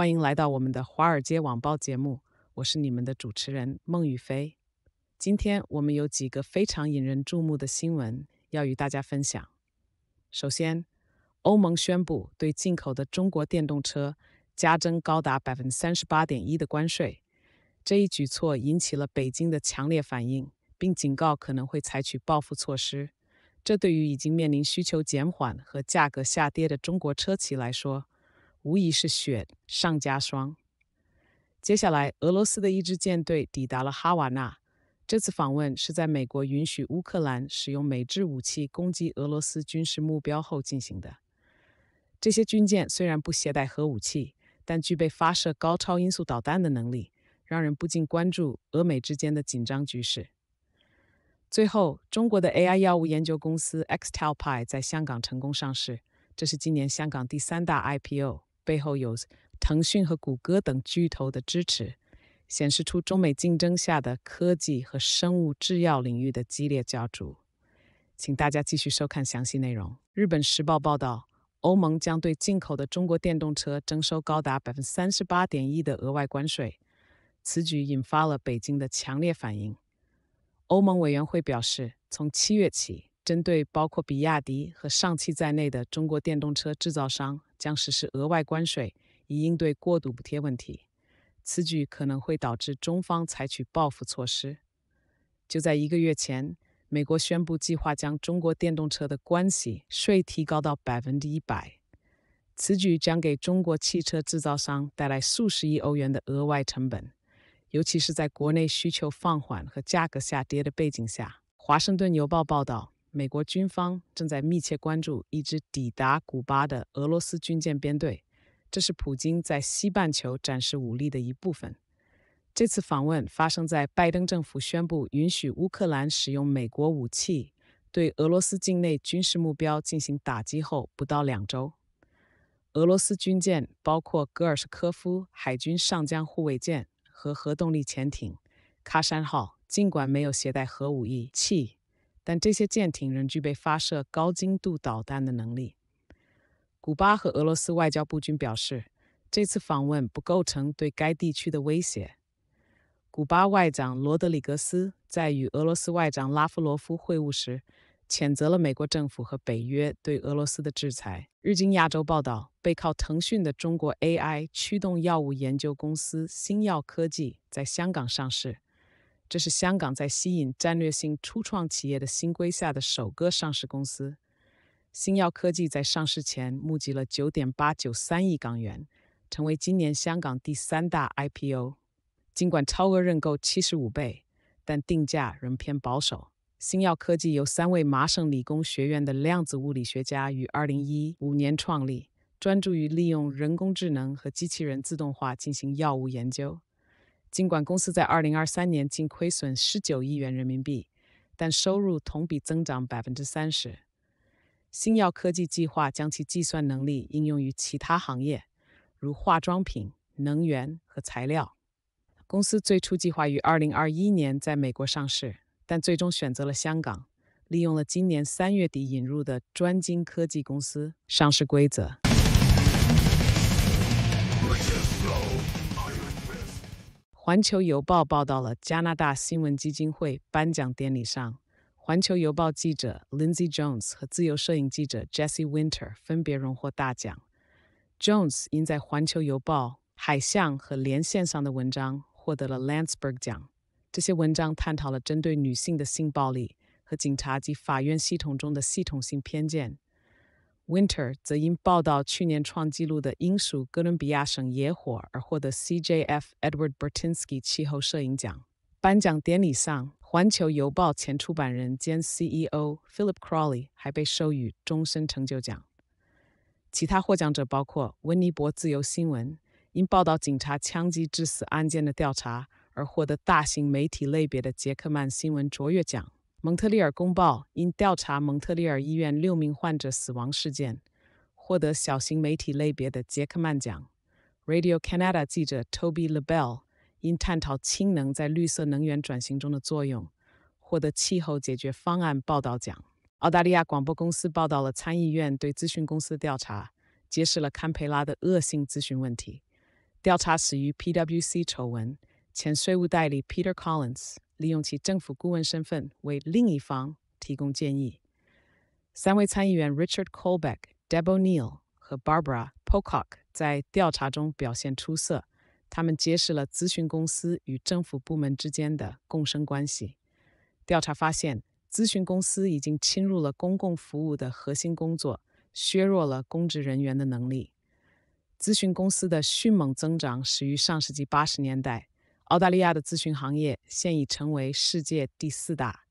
欢迎来到我们的华尔街网报节目，我是你们的主持人孟雨飞。今天我们有几个非常引人注目的新闻要与大家分享。首先，欧盟宣布对进口的中国电动车加征高达百分之三十八点一的关税，这一举措引起了北京的强烈反应，并警告可能会采取报复措施。这对于已经面临需求减缓和价格下跌的中国车企来说。无疑是雪上加霜。接下来，俄罗斯的一支舰队抵达了哈瓦那。这次访问是在美国允许乌克兰使用美制武器攻击俄罗斯军事目标后进行的。这些军舰虽然不携带核武器，但具备发射高超音速导弹的能力，让人不禁关注俄美之间的紧张局势。最后，中国的 AI 药物研究公司 Xtalpi 在香港成功上市，这是今年香港第三大 IPO。背后有腾讯和谷歌等巨头的支持，显示出中美竞争下的科技和生物制药领域的激烈角逐。请大家继续收看详细内容。日本时报报道，欧盟将对进口的中国电动车征收高达百分之三十八点一的额外关税，此举引发了北京的强烈反应。欧盟委员会表示，从七月起，针对包括比亚迪和上汽在内的中国电动车制造商。将实施额外关税以应对过度补贴问题，此举可能会导致中方采取报复措施。就在一个月前，美国宣布计划将中国电动车的关系税提高到百分之一百，此举将给中国汽车制造商带来数十亿欧元的额外成本，尤其是在国内需求放缓和价格下跌的背景下。《华盛顿邮报》报道。美国军方正在密切关注一支抵达古巴的俄罗斯军舰编队，这是普京在西半球展示武力的一部分。这次访问发生在拜登政府宣布允许乌克兰使用美国武器对俄罗斯境内军事目标进行打击后不到两周。俄罗斯军舰包括戈尔什科夫海军上将护卫舰和核动力潜艇“喀山号”，尽管没有携带核武器。但这些舰艇仍具备发射高精度导弹的能力。古巴和俄罗斯外交部均表示，这次访问不构成对该地区的威胁。古巴外长罗德里格斯在与俄罗斯外长拉夫罗夫会晤时，谴责了美国政府和北约对俄罗斯的制裁。日经亚洲报道，背靠腾讯的中国 AI 驱动药物研究公司星耀科技在香港上市。这是香港在吸引战略性初创企业的新规下的首个上市公司。星耀科技在上市前募集了9.893亿港元，成为今年香港第三大 IPO。尽管超额认购75倍，但定价仍偏保守。星耀科技由三位麻省理工学院的量子物理学家于2015年创立，专注于利用人工智能和机器人自动化进行药物研究。尽管公司在2023年净亏损19亿元人民币，但收入同比增长30%。新耀科技计划将其计算能力应用于其他行业，如化妆品、能源和材料。公司最初计划于2021年在美国上市，但最终选择了香港，利用了今年三月底引入的专精科技公司上市规则。《环球邮报》报道了加拿大新闻基金会颁奖典礼上，《环球邮报》记者 Lindsay Jones 和自由摄影记者 Jessie Winter 分别荣获大奖。Jones 因在《环球邮报》、《海象》和《连线》上的文章获得了 l a n s b e r g 奖。这些文章探讨了针对女性的性暴力和警察及法院系统中的系统性偏见。Winter 则因报道去年创纪录的英属哥伦比亚省野火而获得 CJF Edward Bertinsky 气候摄影奖。颁奖典礼上，环球邮报前出版人兼 CEO Philip c r a w l e y 还被授予终身成就奖。其他获奖者包括温尼伯自由新闻，因报道警察枪击致死案件的调查而获得大型媒体类别的杰克曼新闻卓越奖。蒙特利尔公报因调查蒙特利尔医院六名患者死亡事件，获得小型媒体类别的杰克曼奖。Radio Canada 记者 Toby Label 因探讨氢能在绿色能源转型中的作用，获得气候解决方案报道奖。澳大利亚广播公司报道了参议院对咨询公司的调查，揭示了堪培拉的恶性咨询问题。调查始于 PwC 丑闻。前税务代理 Peter Collins 利用其政府顾问身份为另一方提供建议。三位参议员 Richard Colbeck、Debbie Neal 和 Barbara Pocock 在调查中表现出色，他们揭示了咨询公司与政府部门之间的共生关系。调查发现，咨询公司已经侵入了公共服务的核心工作，削弱了公职人员的能力。咨询公司的迅猛增长始于上世纪八十年代。澳大利亚的咨询行业现已成为世界第四大。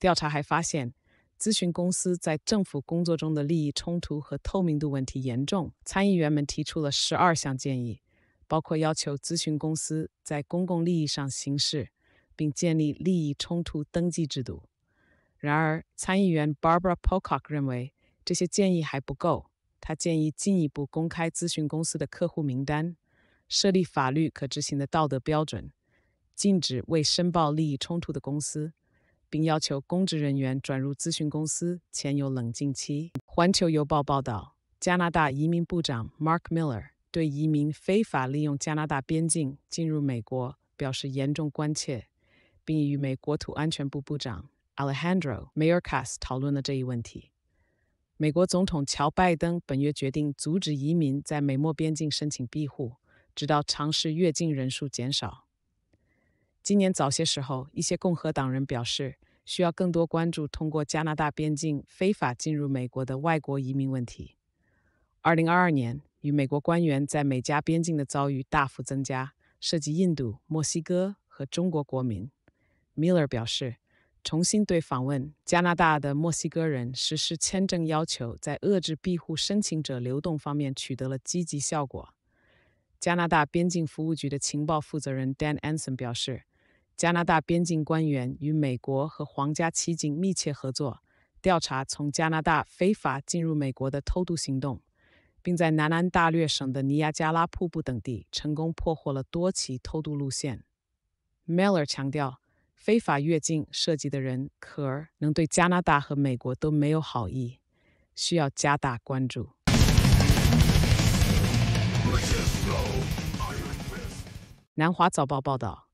调查还发现，咨询公司在政府工作中的利益冲突和透明度问题严重。参议员们提出了十二项建议，包括要求咨询公司在公共利益上行事，并建立利益冲突登记制度。然而，参议员 Barbara Pocock 认为这些建议还不够，他建议进一步公开咨询公司的客户名单。设立法律可执行的道德标准，禁止未申报利益冲突的公司，并要求公职人员转入咨询公司前有冷静期。环球邮报报道，加拿大移民部长 Mark Miller 对移民非法利用加拿大边境进入美国表示严重关切，并与美国土安全部部长 Alejandro Mayorkas 讨论了这一问题。美国总统乔拜登本月决定阻止移民在美墨边境申请庇护。直到尝试越境人数减少。今年早些时候，一些共和党人表示需要更多关注通过加拿大边境非法进入美国的外国移民问题。2022年，与美国官员在美加边境的遭遇大幅增加，涉及印度、墨西哥和中国国民。Miller 表示，重新对访问加拿大的墨西哥人实施签证要求，在遏制庇护申请者流动方面取得了积极效果。加拿大边境服务局的情报负责人 Dan a n e s o n 表示，加拿大边境官员与美国和皇家骑警密切合作，调查从加拿大非法进入美国的偷渡行动，并在南安大略省的尼亚加拉瀑布等地成功破获了多起偷渡路线。Meller 强调，非法越境涉及的人可能对加拿大和美国都没有好意，需要加大关注。南华早报报道，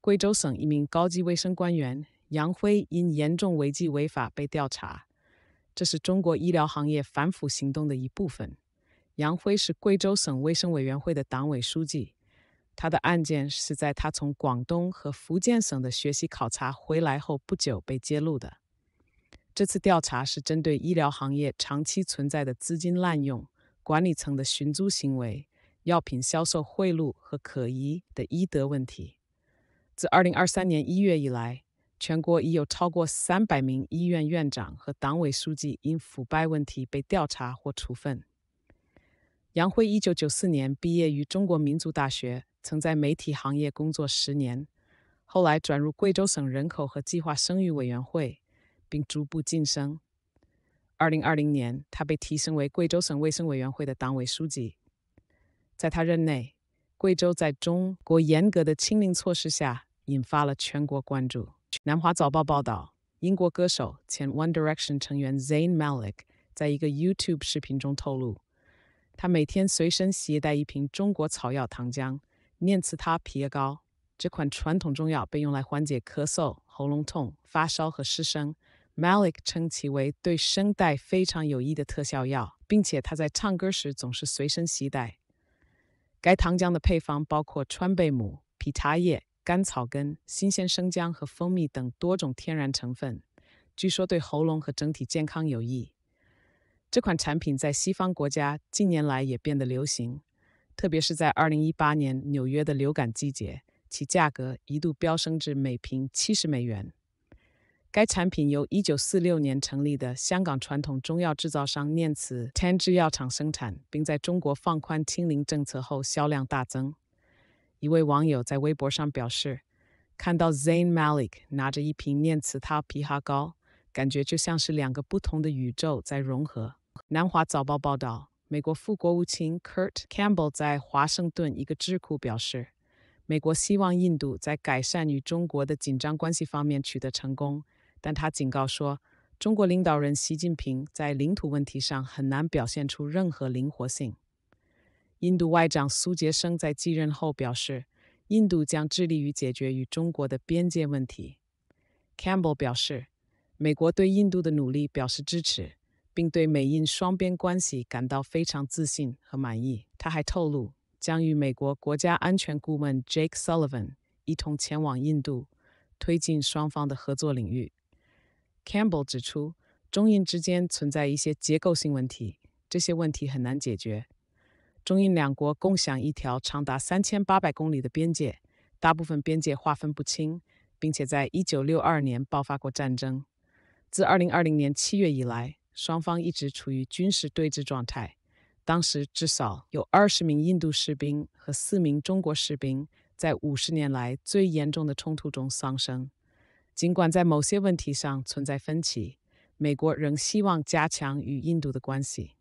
贵州省一名高级卫生官员杨辉因严重违纪违法被调查，这是中国医疗行业反腐行动的一部分。杨辉是贵州省卫生委员会的党委书记，他的案件是在他从广东和福建省的学习考察回来后不久被揭露的。这次调查是针对医疗行业长期存在的资金滥用、管理层的寻租行为。药品销售贿赂和可疑的医德问题。自2023年1月以来，全国已有超过300名医院院长和党委书记因腐败问题被调查或处分。杨辉1994年毕业于中国民族大学，曾在媒体行业工作十年，后来转入贵州省人口和计划生育委员会，并逐步晋升。2020年，他被提升为贵州省卫生委员会的党委书记。在他任内，贵州在中国严格的清零措施下引发了全国关注。南华早报报道，英国歌手前 One Direction 成员 Zayn Malik 在一个 YouTube 视频中透露，他每天随身携带一瓶中国草药糖浆——念慈菴枇杷膏。这款传统中药被用来缓解咳嗽、喉咙痛、发烧和失声。Malik 称其为对声带非常有益的特效药，并且他在唱歌时总是随身携带。该糖浆的配方包括川贝母、皮茶叶、甘草根、新鲜生姜和蜂蜜等多种天然成分，据说对喉咙和整体健康有益。这款产品在西方国家近年来也变得流行，特别是在2018年纽约的流感季节，其价格一度飙升至每瓶70美元。该产品由一九四六年成立的香港传统中药制造商念慈 Ten 制药厂生产，并在中国放宽清零政策后销量大增。一位网友在微博上表示：“看到 z a n n Malik 拿着一瓶念慈他枇杷膏，感觉就像是两个不同的宇宙在融合。”南华早报报道，美国副国务卿 Kurt Campbell 在华盛顿一个智库表示，美国希望印度在改善与中国的紧张关系方面取得成功。但他警告说，中国领导人习近平在领土问题上很难表现出任何灵活性。印度外长苏杰生在继任后表示，印度将致力于解决与中国的边界问题。Campbell 表示，美国对印度的努力表示支持，并对美印双边关系感到非常自信和满意。他还透露，将与美国国家安全顾问 Jake Sullivan 一同前往印度，推进双方的合作领域。Campbell 指出，中印之间存在一些结构性问题，这些问题很难解决。中印两国共享一条长达三千八百公里的边界，大部分边界划分不清，并且在一九六二年爆发过战争。自二零二零年七月以来，双方一直处于军事对峙状态。当时至少有二十名印度士兵和四名中国士兵在五十年来最严重的冲突中丧生。尽管在某些问题上存在分歧，美国仍希望加强与印度的关系。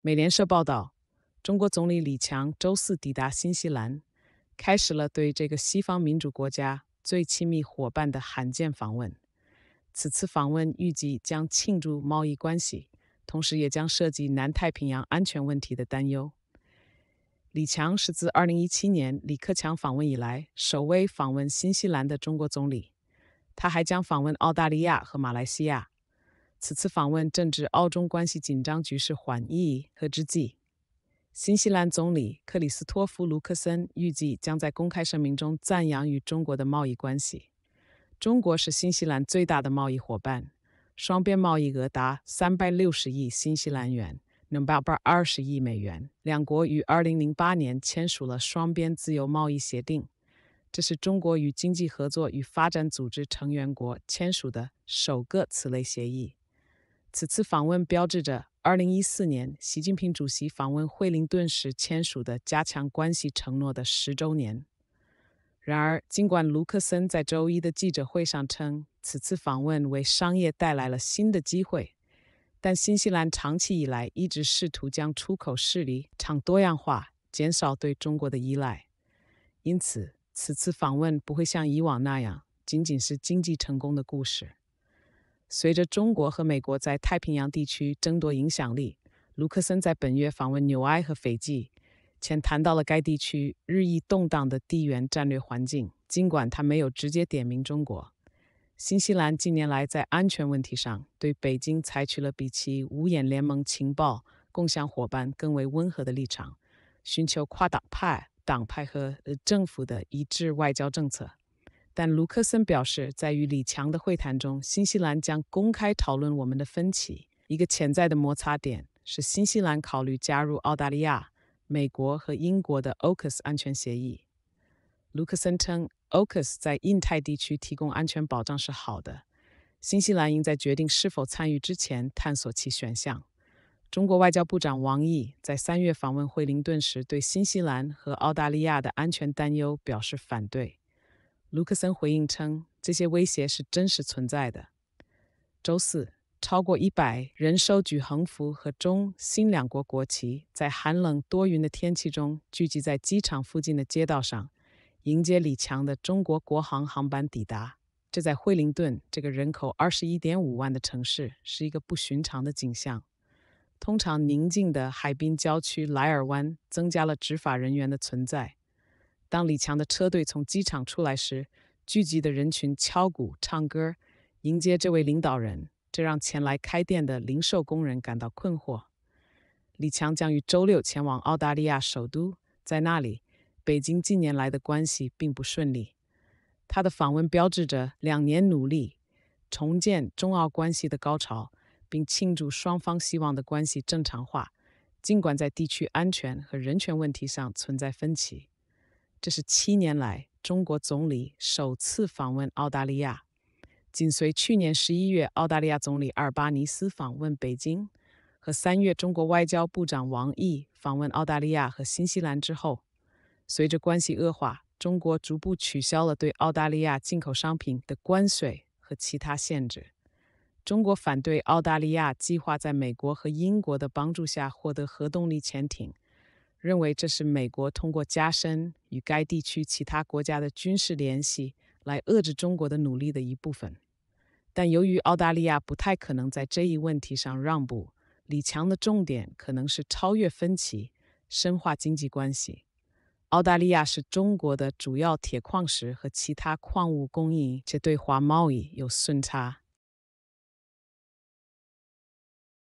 美联社报道，中国总理李强周四抵达新西兰，开始了对这个西方民主国家最亲密伙伴的罕见访问。此次访问预计将庆祝贸易关系，同时也将涉及南太平洋安全问题的担忧。李强是自2017年李克强访问以来首位访问新西兰的中国总理。他还将访问澳大利亚和马来西亚。此次访问正值澳中关系紧张局势缓意和之际。新西兰总理克里斯托弗·卢克森预计将在公开声明中赞扬与中国的贸易关系。中国是新西兰最大的贸易伙伴，双边贸易额达360亿新西兰元。e 百二十亿美元。两国于二零零八年签署了双边自由贸易协定，这是中国与经济合作与发展组织成员国签署的首个此类协议。此次访问标志着二零一四年习近平主席访问惠灵顿时签署的加强关系承诺的十周年。然而，尽管卢克森在周一的记者会上称此次访问为商业带来了新的机会。但新西兰长期以来一直试图将出口势力场多样化，减少对中国的依赖。因此，此次访问不会像以往那样仅仅是经济成功的故事。随着中国和美国在太平洋地区争夺影响力，卢克森在本月访问纽埃和斐济前谈到了该地区日益动荡的地缘战略环境，尽管他没有直接点名中国。新西兰近年来在安全问题上对北京采取了比其五眼联盟情报共享伙伴更为温和的立场，寻求跨党派、党派和政府的一致外交政策。但卢克森表示，在与李强的会谈中，新西兰将公开讨论我们的分歧。一个潜在的摩擦点是新西兰考虑加入澳大利亚、美国和英国的 Ocas 安全协议。卢克森称。Ocus 在印太地区提供安全保障是好的。新西兰应在决定是否参与之前探索其选项。中国外交部长王毅在三月访问惠灵顿时，对新西兰和澳大利亚的安全担忧表示反对。卢克森回应称，这些威胁是真实存在的。周四，超过一百人手举横幅和中新两国国旗，在寒冷多云的天气中聚集在机场附近的街道上。迎接李强的中国国航航班抵达，这在惠灵顿这个人口二十一点五万的城市是一个不寻常的景象。通常宁静的海滨郊区莱尔湾增加了执法人员的存在。当李强的车队从机场出来时，聚集的人群敲鼓、唱歌，迎接这位领导人，这让前来开店的零售工人感到困惑。李强将于周六前往澳大利亚首都，在那里。北京近年来的关系并不顺利，他的访问标志着两年努力重建中澳关系的高潮，并庆祝双方希望的关系正常化。尽管在地区安全和人权问题上存在分歧，这是七年来中国总理首次访问澳大利亚，紧随去年十一月澳大利亚总理阿尔巴尼斯访问北京和三月中国外交部长王毅访问澳大利亚和新西兰之后。随着关系恶化，中国逐步取消了对澳大利亚进口商品的关税和其他限制。中国反对澳大利亚计划在美国和英国的帮助下获得核动力潜艇，认为这是美国通过加深与该地区其他国家的军事联系来遏制中国的努力的一部分。但由于澳大利亚不太可能在这一问题上让步，李强的重点可能是超越分歧，深化经济关系。澳大利亚是中国的主要铁矿石和其他矿物供应，这对华贸易有顺差。